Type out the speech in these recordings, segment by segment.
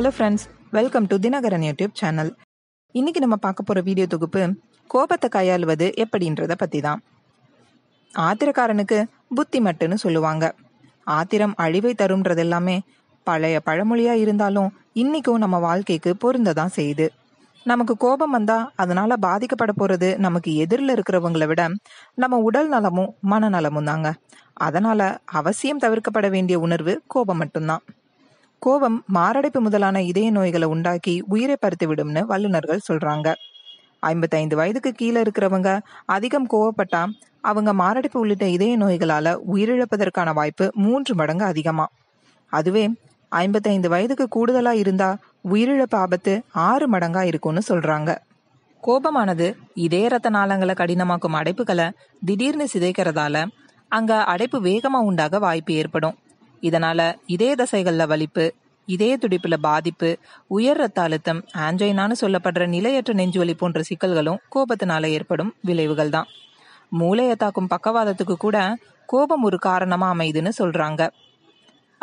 hello friends welcome to Dinakaran YouTube channel இன்னைக்கு நம்ம பார்க்க போகிற வீடியோ தொகுப்பு கோபத்தை கையாளுவது எப்படின்றத பற்றி தான் ஆத்திரக்காரனுக்கு புத்தி மட்டுன்னு சொல்லுவாங்க ஆத்திரம் அழிவை தரும்ன்றது எல்லாமே பழைய பழமொழியாக இருந்தாலும் இன்னைக்கும் நம்ம வாழ்க்கைக்கு பொருந்த தான் செய்யுது நமக்கு கோபம் வந்தால் அதனால் பாதிக்கப்பட போகிறது நமக்கு எதிரில் இருக்கிறவங்களை விட நம்ம உடல் நலமும் மனநலமும் தாங்க அதனால் அவசியம் தவிர்க்கப்பட வேண்டிய உணர்வு கோபம் மட்டும்தான் கோபம் மாரடைப்பு முதலான இதய நோய்களை உண்டாக்கி உயிரை பறித்துவிடும்னு வல்லுநர்கள் சொல்றாங்க ஐம்பத்தைந்து வயதுக்கு கீழே இருக்கிறவங்க அதிகம் கோவப்பட்டா அவங்க மாரடைப்பு உள்ளிட்ட இதய நோய்களால உயிரிழப்பதற்கான வாய்ப்பு மூன்று மடங்கு அதிகமா அதுவே ஐம்பத்தைந்து வயதுக்கு கூடுதலா இருந்தா உயிரிழப்பு ஆபத்து ஆறு மடங்கா இருக்கும்னு சொல்றாங்க கோபமானது இதே ரத்த நாளங்களை கடினமாக்கும் அடைப்புகளை திடீர்னு சிதைக்கிறதால அங்க அடைப்பு வேகமா உண்டாக வாய்ப்பு ஏற்படும் இதனால இதே தசைகள்ல வலிப்பு இதே துடிப்புல பாதிப்பு உயர் ரத்த அழுத்தம் ஆஞ்சைனான்னு சொல்லப்படுற நிலையற்ற நெஞ்சுவலி போன்ற சிக்கல்களும் கோபத்தினால ஏற்படும் விளைவுகள் தான் மூளையை தாக்கும் பக்கவாதத்துக்கு கூட கோபம் ஒரு காரணமா அமைதுன்னு சொல்றாங்க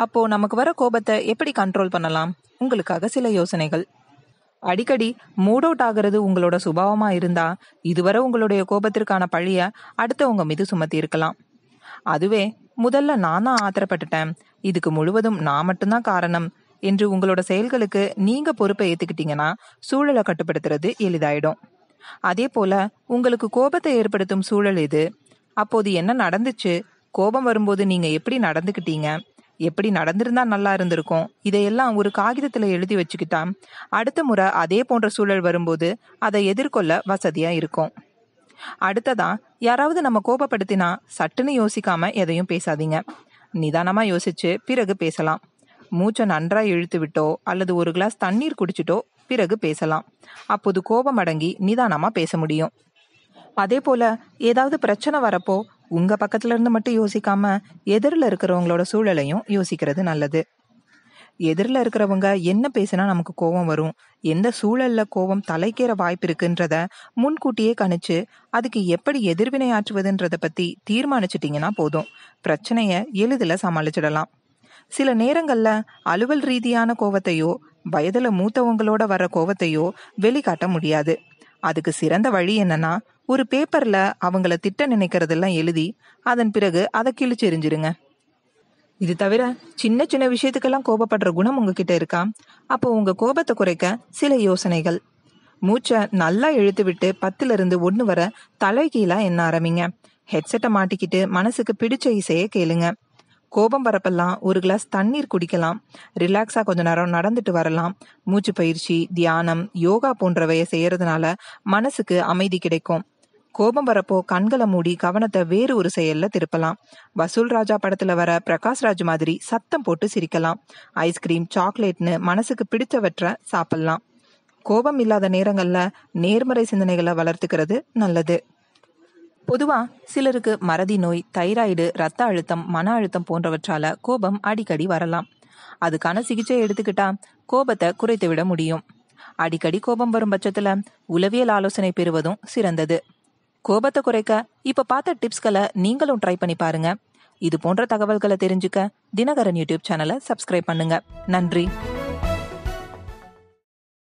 அப்போ நமக்கு வர கோபத்தை எப்படி கண்ட்ரோல் பண்ணலாம் உங்களுக்காக சில யோசனைகள் அடிக்கடி மூட் அவுட் ஆகிறது உங்களோட சுபாவமா இருந்தா இதுவரை உங்களுடைய கோபத்திற்கான பழிய அடுத்தவங்க மீது சுமத்தி இருக்கலாம் அதுவே முதல்ல நான் தான் ஆத்திரப்பட்டுட்டேன் இதுக்கு முழுவதும் நான் மட்டும்தான் காரணம் என்று உங்களோட செயல்களுக்கு நீங்க பொறுப்பை ஏத்துக்கிட்டீங்கன்னா சூழலை கட்டுப்படுத்துறது எளிதாயிடும் அதே போல உங்களுக்கு கோபத்தை ஏற்படுத்தும் சூழல் இது அப்போது என்ன நடந்துச்சு கோபம் வரும்போது நீங்க எப்படி நடந்துகிட்டீங்க எப்படி நடந்திருந்தா நல்லா இருந்திருக்கும் இதையெல்லாம் ஒரு காகிதத்துல எழுதி வச்சுக்கிட்டா அடுத்த முறை அதே போன்ற சூழல் வரும்போது அதை எதிர்கொள்ள வசதியா இருக்கும் அடுத்ததா யாராவது நம்ம கோபப்படுத்தினா சட்டுன்னு யோசிக்காம எதையும் பேசாதீங்க நிதானமா யோசிச்சு பிறகு பேசலாம் மூச்சை நன்றா இழுத்து விட்டோ அல்லது ஒரு கிளாஸ் தண்ணீர் குடிச்சிட்டோ பிறகு பேசலாம் அப்போது கோபம் அடங்கி நிதானமா பேச முடியும் அதே போல ஏதாவது பிரச்சனை வரப்போ உங்க பக்கத்துல இருந்து மட்டும் யோசிக்காம எதிரில் இருக்கிறவங்களோட சூழலையும் யோசிக்கிறது நல்லது எதிரில் இருக்கிறவங்க என்ன பேசினா நமக்கு கோபம் வரும் எந்த சூழலில் கோபம் தலைக்கேற வாய்ப்பு இருக்குன்றத முன்கூட்டியே கணிச்சு அதுக்கு எப்படி எதிர்வினை ஆற்றுவதுன்றதை பற்றி தீர்மானிச்சிட்டிங்கன்னா போதும் பிரச்சனையை எளிதில் சமாளிச்சிடலாம் சில நேரங்களில் அலுவல் ரீதியான கோவத்தையோ வயதில் மூத்தவங்களோட வர கோவத்தையோ வெளிக்காட்ட முடியாது அதுக்கு சிறந்த வழி என்னன்னா ஒரு பேப்பரில் அவங்கள திட்ட நினைக்கிறதெல்லாம் எழுதி அதன் பிறகு அதை எரிஞ்சிருங்க இது தவிர சின்ன சின்ன விஷயத்துக்கெல்லாம் கோபப்படுற குணம் உங்ககிட்ட இருக்கா அப்போ உங்க கோபத்தை குறைக்க சில யோசனைகள் மூச்சை நல்லா இழுத்து விட்டு பத்துல இருந்து ஒன்று வர தலைகீழா என்ன ஆரம்பிங்க ஹெட்செட்டை மாட்டிக்கிட்டு மனசுக்கு பிடிச்ச இசையை கேளுங்க கோபம் வரப்பெல்லாம் ஒரு கிளாஸ் தண்ணீர் குடிக்கலாம் ரிலாக்ஸா கொஞ்ச நேரம் நடந்துட்டு வரலாம் மூச்சு பயிற்சி தியானம் யோகா போன்றவைய செய்யறதுனால மனசுக்கு அமைதி கிடைக்கும் கோபம் வரப்போ கண்களை மூடி கவனத்தை வேறு ஒரு செயல்ல திருப்பலாம் வசூல் ராஜா படத்துல வர பிரகாஷ் ராஜ் மாதிரி சத்தம் போட்டு சிரிக்கலாம் ஐஸ்கிரீம் சாக்லேட்னு மனசுக்கு பிடிச்சவற்றை சாப்பிடலாம் கோபம் இல்லாத நேரங்கள்ல நேர்மறை சிந்தனைகளை வளர்த்துக்கிறது நல்லது பொதுவா சிலருக்கு மறதி நோய் தைராய்டு ரத்த அழுத்தம் மன அழுத்தம் போன்றவற்றால கோபம் அடிக்கடி வரலாம் அதுக்கான சிகிச்சை எடுத்துக்கிட்டா கோபத்தை குறைத்து விட முடியும் அடிக்கடி கோபம் வரும் பட்சத்துல உளவியல் ஆலோசனை பெறுவதும் சிறந்தது கோபத்தை குறைக்க இப்ப பார்த்த டிப்ஸ்களை நீங்களும் ட்ரை பண்ணி பாருங்க இது போன்ற தகவல்களை தெரிஞ்சுக்க தினகரன் யூடியூப் சேனலை சப்ஸ்கிரைப் பண்ணுங்க நன்றி